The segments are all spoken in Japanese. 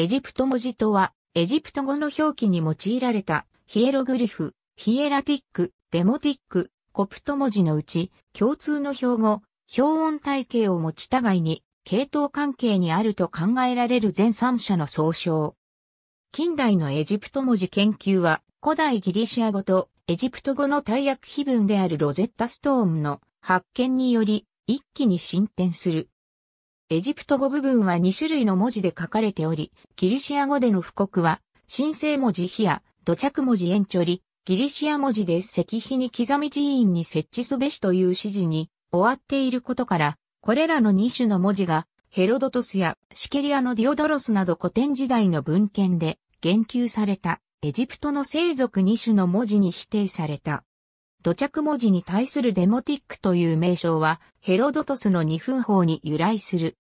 エジプト文字とは、エジプト語の表記に用いられた、ヒエログリフ、ヒエラティック、デモティック、コプト文字のうち、共通の標語、表音体系を持ち互いに、系統関係にあると考えられる全3者の総称。近代のエジプト文字研究は、古代ギリシア語とエジプト語の大訳碑文であるロゼッタストーンの発見により、一気に進展する。エジプト語部分は2種類の文字で書かれており、ギリシア語での布告は、神聖文字碑や土着文字延長り、ギリシア文字で石碑に刻み寺院に設置すべしという指示に終わっていることから、これらの2種の文字が、ヘロドトスやシケリアのディオドロスなど古典時代の文献で言及されたエジプトの生族2種の文字に否定された。土着文字に対するデモティックという名称は、ヘロドトスの二分法に由来する。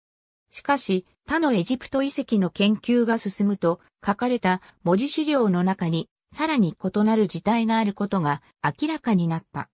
しかし、他のエジプト遺跡の研究が進むと、書かれた文字資料の中に、さらに異なる事態があることが明らかになった。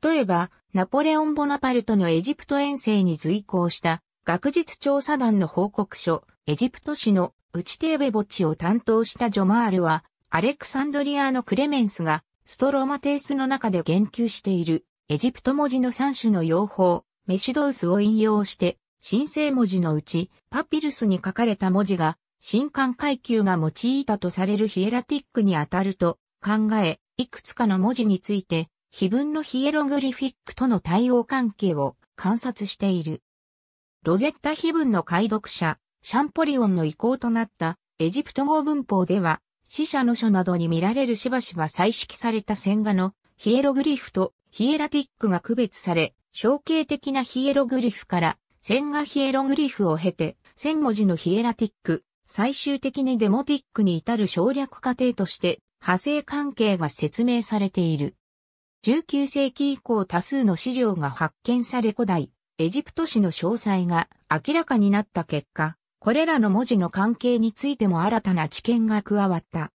例えば、ナポレオン・ボナパルトのエジプト遠征に随行した学術調査団の報告書、エジプト史の内テーベ墓地を担当したジョマールは、アレクサンドリアのクレメンスがストロマテースの中で言及している、エジプト文字の3種の用法、メシドウスを引用して、神聖文字のうち、パピルスに書かれた文字が、神官階級が用いたとされるヒエラティックにあたると考え、いくつかの文字について、非文のヒエログリフィックとの対応関係を観察している。ロゼッタ碑文の解読者、シャンポリオンの意向となったエジプト語文法では、死者の書などに見られるしばしば彩色された線画のヒエログリフとヒエラティックが区別され、象形的なヒエログリフから線画ヒエログリフを経て、1000文字のヒエラティック、最終的にデモティックに至る省略過程として派生関係が説明されている。19世紀以降多数の資料が発見され古代、エジプト史の詳細が明らかになった結果、これらの文字の関係についても新たな知見が加わった。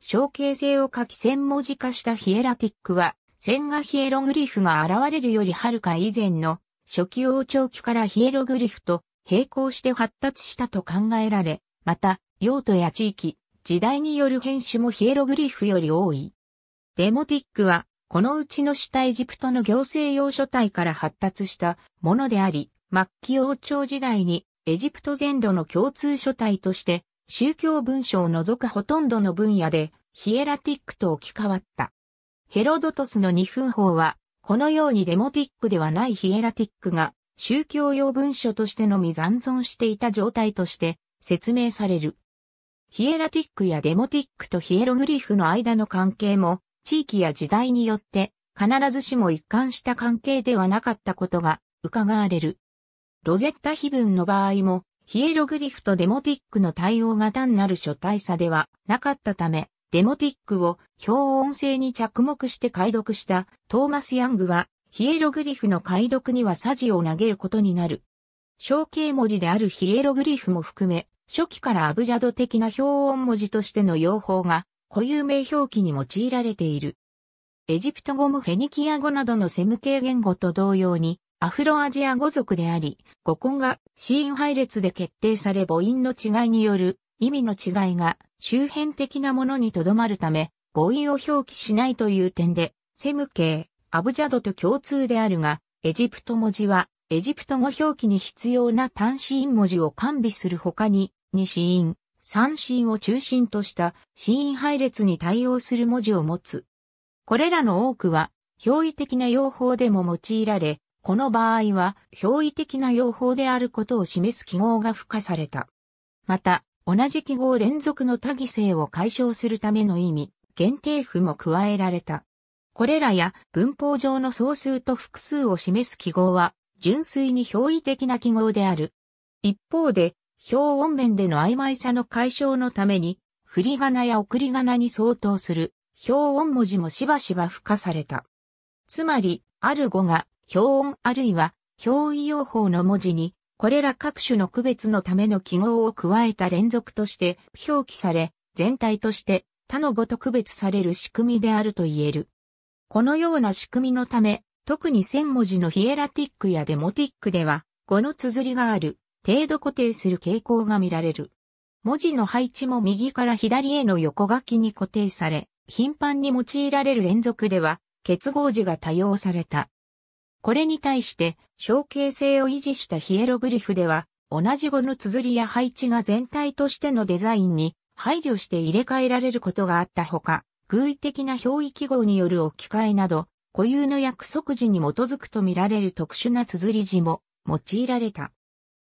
象形性を書き線文字化したヒエラティックは、線画ヒエログリフが現れるよりはるか以前の初期王朝期からヒエログリフと並行して発達したと考えられ、また、用途や地域、時代による変種もヒエログリフより多い。デモティックは、このうちの下エジプトの行政用書体から発達したものであり、末期王朝時代にエジプト全土の共通書体として、宗教文書を除くほとんどの分野で、ヒエラティックと置き換わった。ヘロドトスの二分法は、このようにデモティックではないヒエラティックが、宗教用文書としてのみ残存していた状態として説明される。ヒエラティックやデモティックとヒエログリフの間の関係も、地域や時代によって必ずしも一貫した関係ではなかったことが伺われる。ロゼッタ碑文の場合も、ヒエログリフとデモティックの対応が単なる書体差ではなかったため、デモティックを表音性に着目して解読したトーマス・ヤングは、ヒエログリフの解読にはサジを投げることになる。象形文字であるヒエログリフも含め、初期からアブジャド的な表音文字としての用法が固有名表記に用いられている。エジプト語もフェニキア語などのセム系言語と同様に、アフロアジア語族であり、語根がシーン配列で決定され母音の違いによる意味の違いが周辺的なものにとどまるため、母音を表記しないという点で、セム系、アブジャドと共通であるが、エジプト文字は、エジプト語表記に必要な単子音文字を完備する他に、二子音、三子音を中心とした子音配列に対応する文字を持つ。これらの多くは、表意的な用法でも用いられ、この場合は、憑依的な用法であることを示す記号が付加された。また、同じ記号連続の多義性を解消するための意味、限定符も加えられた。これらや文法上の総数と複数を示す記号は、純粋に憑依的な記号である。一方で、表音面での曖昧さの解消のために、振り仮名や送り仮名に相当する、表音文字もしばしば付加された。つまり、ある語が表音あるいは表意用法の文字に、これら各種の区別のための記号を加えた連続として表記され、全体として他の語と区別される仕組みであると言える。このような仕組みのため、特に1000文字のヒエラティックやデモティックでは、語の綴りがある、程度固定する傾向が見られる。文字の配置も右から左への横書きに固定され、頻繁に用いられる連続では、結合字が多用された。これに対して、象形性を維持したヒエログリフでは、同じ語の綴りや配置が全体としてのデザインに配慮して入れ替えられることがあったほか、偶意的な表意記号による置き換えなど、固有の約束時に基づくとみられる特殊な綴り字も用いられた。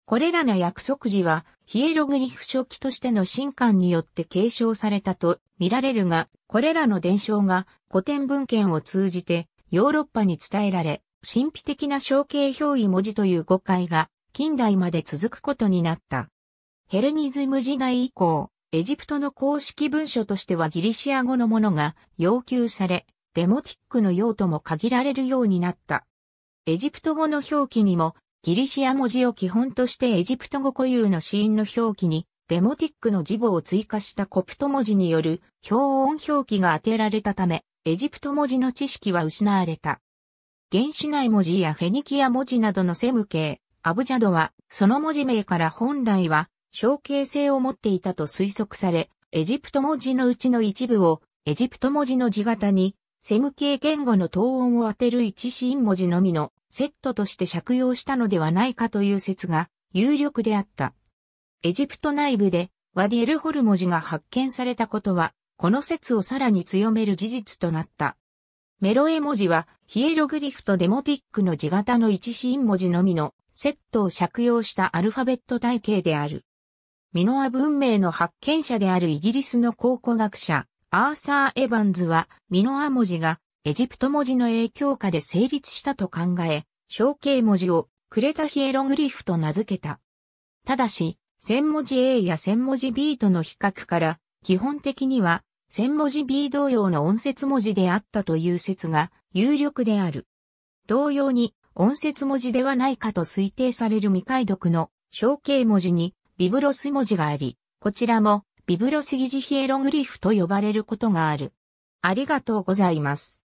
これらの約束時は、ヒエログリフ初期としての新刊によって継承されたと見られるが、これらの伝承が古典文献を通じてヨーロッパに伝えられ、神秘的な象形表意文字という誤解が近代まで続くことになった。ヘレニズム時代以降、エジプトの公式文書としてはギリシア語のものが要求され、デモティックの用途も限られるようになった。エジプト語の表記にも、ギリシア文字を基本としてエジプト語固有の子音の表記に、デモティックの字母を追加したコプト文字による表音表記が当てられたため、エジプト文字の知識は失われた。原始内文字やフェニキア文字などのセム系、アブジャドは、その文字名から本来は、象形性を持っていたと推測され、エジプト文字のうちの一部を、エジプト文字の字型に、セム系言語の等音を当てる一子音文字のみのセットとして借用したのではないかという説が有力であった。エジプト内部でワディエルホル文字が発見されたことは、この説をさらに強める事実となった。メロ絵文字はヒエログリフとデモティックの字型の一子音文字のみのセットを借用したアルファベット体系である。ミノア文明の発見者であるイギリスの考古学者アーサー・エヴァンズはミノア文字がエジプト文字の影響下で成立したと考え、象形文字をクレタヒエログリフと名付けた。ただし、1000文字 A や1000文字 B との比較から基本的には千文字 B 同様の音節文字であったという説が有力である。同様に音節文字ではないかと推定される未解読の象形文字にビブロス文字があり、こちらもビブロス疑似ヒエログリフと呼ばれることがある。ありがとうございます。